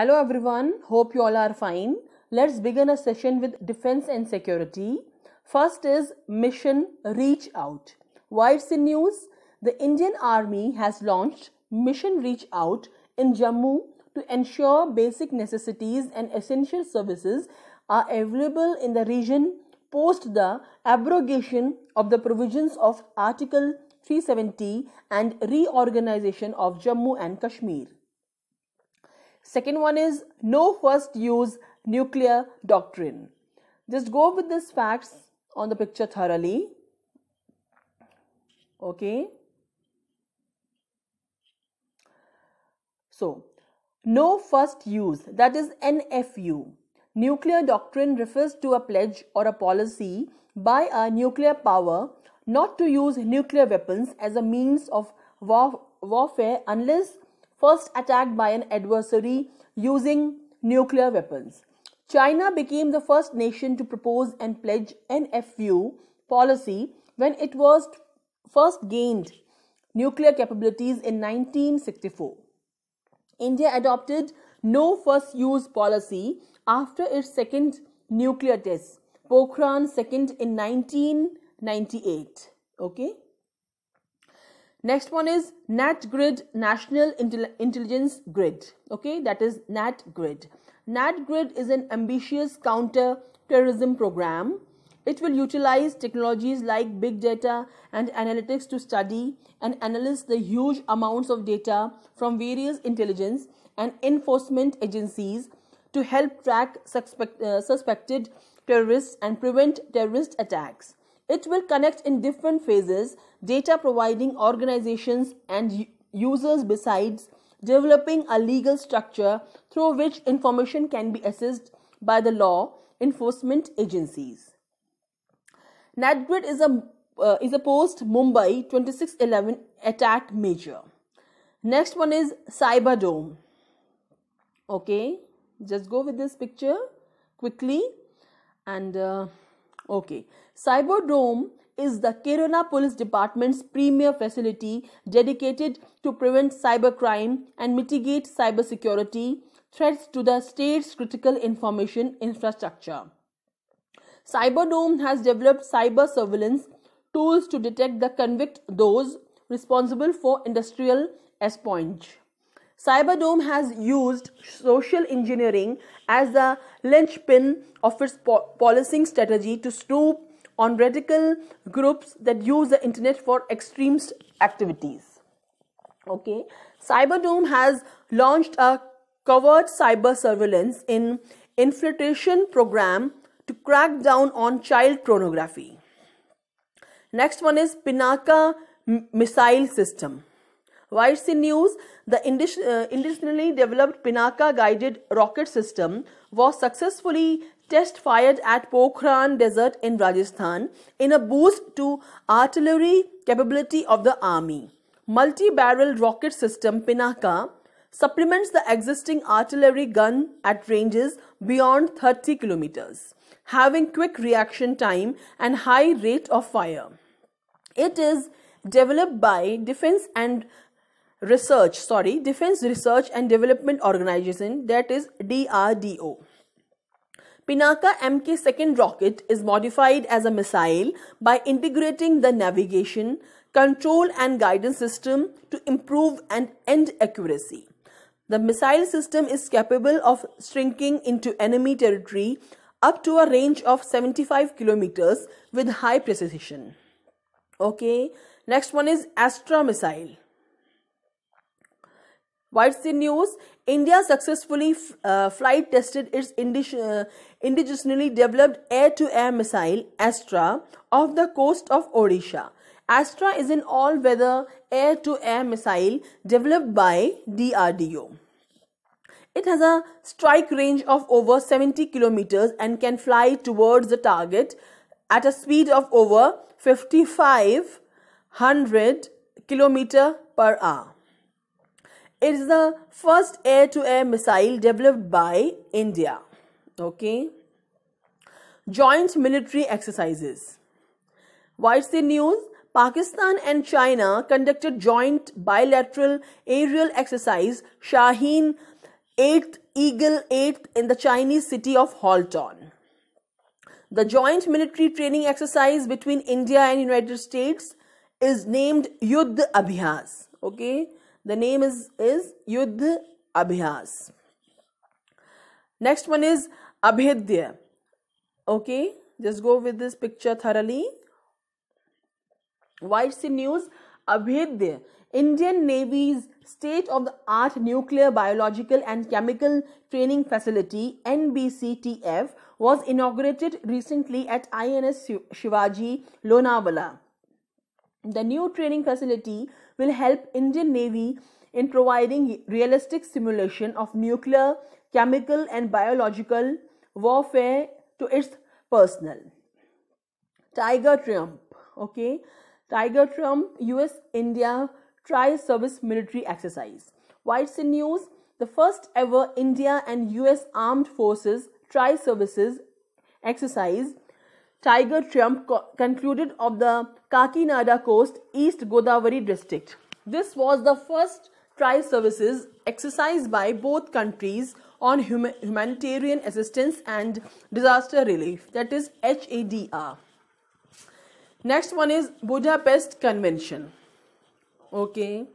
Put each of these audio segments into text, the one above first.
Hello everyone, hope you all are fine. Let's begin a session with defense and security. First is Mission Reach Out. Why it's in news? The Indian Army has launched Mission Reach Out in Jammu to ensure basic necessities and essential services are available in the region post the abrogation of the provisions of Article 370 and reorganization of Jammu and Kashmir. Second one is no first use nuclear doctrine. Just go with these facts on the picture thoroughly. Okay. So, no first use, that is NFU. Nuclear doctrine refers to a pledge or a policy by a nuclear power not to use nuclear weapons as a means of war- warfare unless first attacked by an adversary using nuclear weapons. China became the first nation to propose and pledge NFU policy when it was first gained nuclear capabilities in 1964. India adopted no first use policy after its second nuclear test, Pokhran second in 1998. Okay. Next one is NatGrid National Intelligence Grid. Okay, that is NatGrid. NatGrid is an ambitious counter-terrorism program. It will utilize technologies like big data and analytics to study and analyze the huge amounts of data from various intelligence and enforcement agencies to help track suspect, uh, suspected terrorists and prevent terrorist attacks. It will connect in different phases data providing organizations and users besides developing a legal structure through which information can be assessed by the law enforcement agencies. Netgrid is a uh, is a post Mumbai 2611 attack major. Next one is Cyberdome. Okay, just go with this picture quickly and uh, okay. Cyberdome is the Kerala Police Department's premier facility dedicated to prevent cybercrime and mitigate cybersecurity threats to the state's critical information infrastructure. Cyberdome has developed cyber surveillance tools to detect and convict those responsible for industrial espionage. Cyberdome has used social engineering as the linchpin of its po- policing strategy to snoop on radical groups that use the internet for extremist activities. Okay, Cyberdome has launched a covert cyber surveillance in infiltration program to crack down on child pornography. Next one is Pinaka missile system. Whites in news, the uh, indigenously developed Pinaka guided rocket system was successfully test fired at Pokhran desert in Rajasthan in a boost to artillery capability of the army. Multi-barrel rocket system Pinaka supplements the existing artillery gun at ranges beyond 30 kilometers, having quick reaction time and high rate of fire. It is developed by Defense and research, sorry, Defense Research and Development Organization, that is DRDO. Pinaka MK second rocket is modified as a missile by integrating the navigation, control and guidance system to improve and end accuracy. The missile system is capable of shrinking into enemy territory up to a range of 75 kilometers with high precision. Okay, next one is Astra missile. What's the news? India successfully uh, flight tested its indig- uh, indigenously developed air to air missile Astra off the coast of Odisha. Astra is an all weather air to air missile developed by DRDO. It has a strike range of over 70 kilometers and can fly towards the target at a speed of over 5500 kilometer per hour. It is the first air to air missile developed by India. Okay. Joint military exercises. Why the news? Pakistan and China conducted joint bilateral aerial exercise Shaheen 8th Eagle 8th in the Chinese city of Halton. The joint military training exercise between India and United States is named Yuddh Abhyas. Okay, the name is, is Yudh Abhyas. Next one is Abhidya. Okay, just go with this picture thoroughly. White Sea News Abhidya. Indian Navy's state of the art nuclear biological and chemical training facility NBCTF was inaugurated recently at INS Shivaji Lonavala. The new training facility will help Indian Navy in providing realistic simulation of nuclear, chemical and biological warfare to its personnel. Tiger Trump, okay, Tiger Trump US India Tri Service Military Exercise. Why it's in news? The first ever India and US Armed Forces Tri Services exercise Tiger Trump co- concluded of the Kakinada Coast, East Godavari district. This was the first try services exercised by both countries on hum- humanitarian assistance and disaster relief, that is HADR. Next one is Budapest Convention. Okay.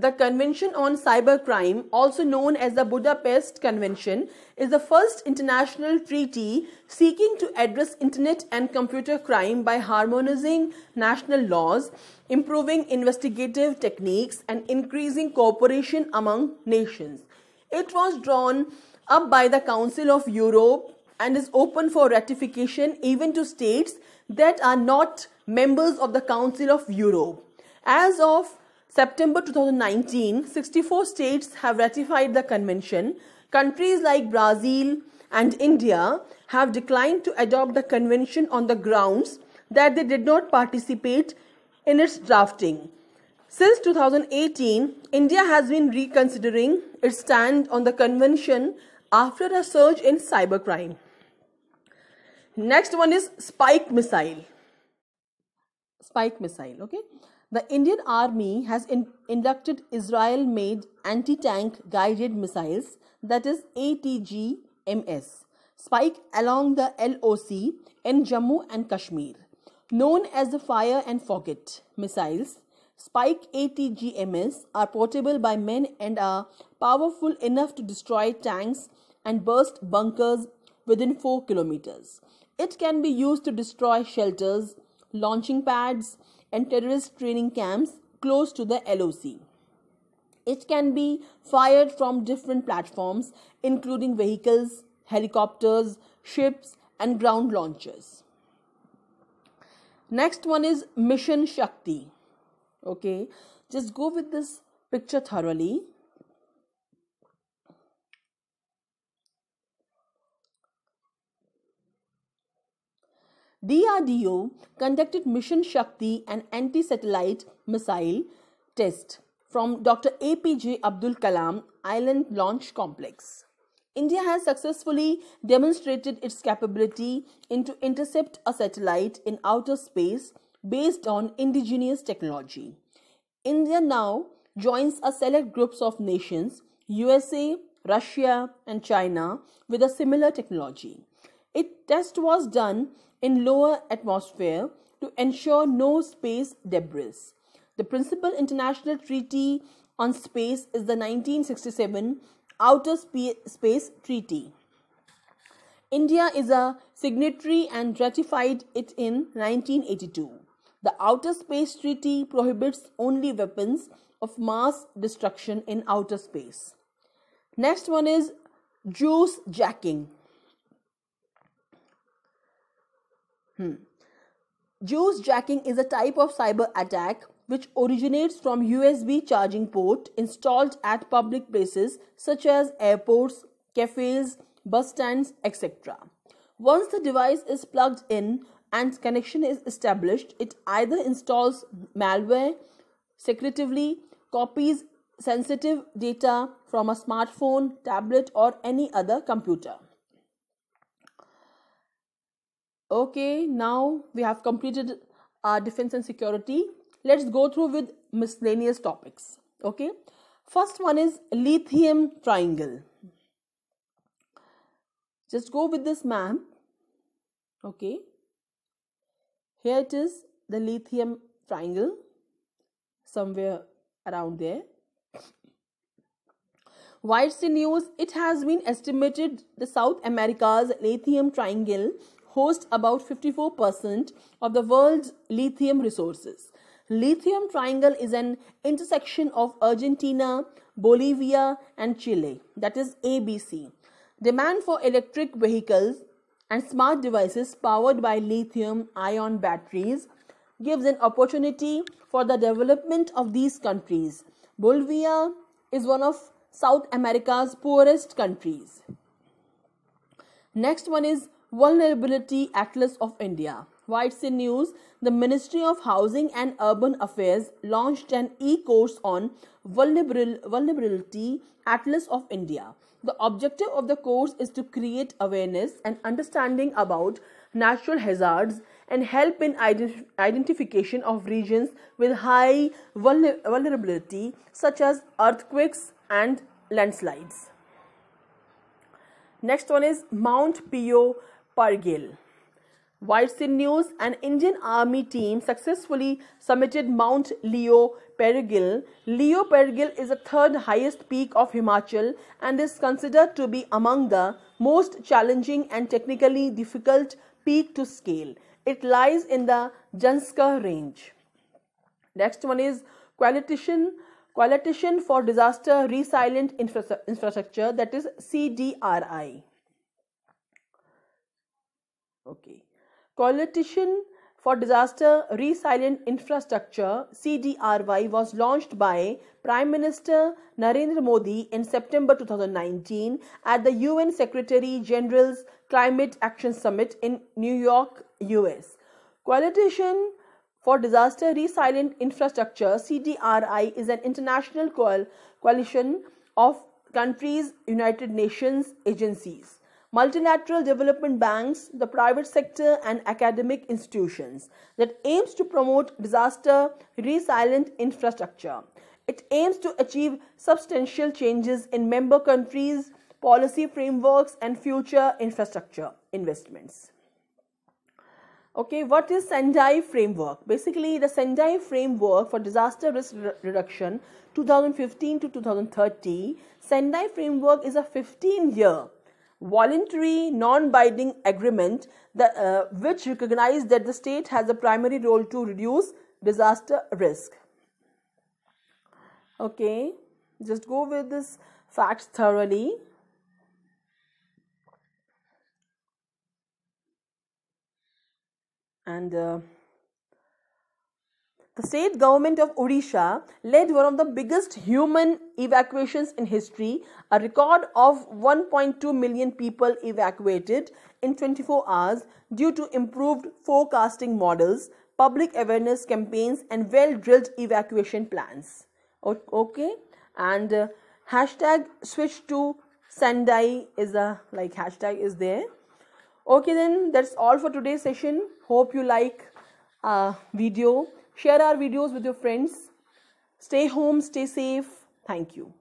The Convention on Cybercrime, also known as the Budapest Convention, is the first international treaty seeking to address internet and computer crime by harmonizing national laws, improving investigative techniques, and increasing cooperation among nations. It was drawn up by the Council of Europe and is open for ratification even to states that are not members of the Council of Europe. As of September 2019, 64 states have ratified the convention. Countries like Brazil and India have declined to adopt the convention on the grounds that they did not participate in its drafting. Since 2018, India has been reconsidering its stand on the convention after a surge in cybercrime. Next one is Spike missile. Spike missile, okay? The Indian Army has in- inducted Israel made anti tank guided missiles, that is ATGMS, spike along the LOC in Jammu and Kashmir. Known as the Fire and Forget missiles, Spike ATGMS are portable by men and are powerful enough to destroy tanks and burst bunkers within 4 kilometers. It can be used to destroy shelters, launching pads, and terrorist training camps close to the LOC. It can be fired from different platforms, including vehicles, helicopters, ships, and ground launchers. Next one is Mission Shakti. Okay, just go with this picture thoroughly. DRDO conducted Mission Shakti and anti satellite missile test from Dr. APJ Abdul Kalam Island Launch Complex. India has successfully demonstrated its capability in to intercept a satellite in outer space based on indigenous technology. India now joins a select groups of nations USA, Russia and China with a similar technology. It test was done in lower atmosphere to ensure no space debris. The principal international treaty on space is the 1967 Outer Space Treaty. India is a signatory and ratified it in 1982. The Outer Space Treaty prohibits only weapons of mass destruction in outer space. Next one is juice jacking. Hmm. Juice jacking is a type of cyber attack which originates from USB charging port installed at public places such as airports, cafes, bus stands, etc. Once the device is plugged in and connection is established, it either installs malware secretively, copies sensitive data from a smartphone, tablet, or any other computer. Okay, now we have completed our defense and security. Let's go through with miscellaneous topics. Okay, first one is lithium triangle. Just go with this map. Okay, here it is the lithium triangle somewhere around there. Why it's in use? It has been estimated the South America's lithium triangle hosts about 54% of the world's lithium resources. Lithium Triangle is an intersection of Argentina, Bolivia, and Chile, that is ABC. Demand for electric vehicles and smart devices powered by lithium ion batteries gives an opportunity for the development of these countries. Bolivia is one of South America's poorest countries. Next one is Vulnerability Atlas of India. White Sea news? The Ministry of Housing and Urban Affairs launched an e-course on Vulnerability Atlas of India. The objective of the course is to create awareness and understanding about natural hazards and help in ident- identification of regions with high vulner- vulnerability such as earthquakes and landslides. Next one is Mount Pio Pargil. White Sea News An Indian Army team successfully summited Mount Leo Perigil. Leo Perigil is the third highest peak of Himachal and is considered to be among the most challenging and technically difficult peak to scale. It lies in the Janska range. Next one is Qualitician, Qualitician for Disaster Resilient Infra Infrastructure, that is CDRI. Okay. Coalition for Disaster Resilient Infrastructure CDRY was launched by Prime Minister Narendra Modi in September 2019 at the UN Secretary General's Climate Action Summit in New York, US. Coalition for Disaster Resilient Infrastructure CDRI is an international coalition of countries, United Nations agencies multilateral development banks, the private sector, and academic institutions that aims to promote disaster resilient infrastructure. It aims to achieve substantial changes in member countries' policy frameworks and future infrastructure investments. Okay, what is Sendai framework? Basically, the Sendai framework for disaster risk reduction 2015 to 2030. Sendai framework is a 15 year voluntary non-binding agreement that, uh, which recognize that the state has a primary role to reduce disaster risk okay just go with this fact thoroughly and uh, the state government of Odisha led one of the biggest human evacuations in history, a record of 1.2 million people evacuated in 24 hours due to improved forecasting models, public awareness campaigns, and well drilled evacuation plans. Okay, and uh, hashtag switch to Sendai is a like hashtag is there. Okay, then that's all for today's session. Hope you like uh, video Share our videos with your friends. Stay home, stay safe. Thank you.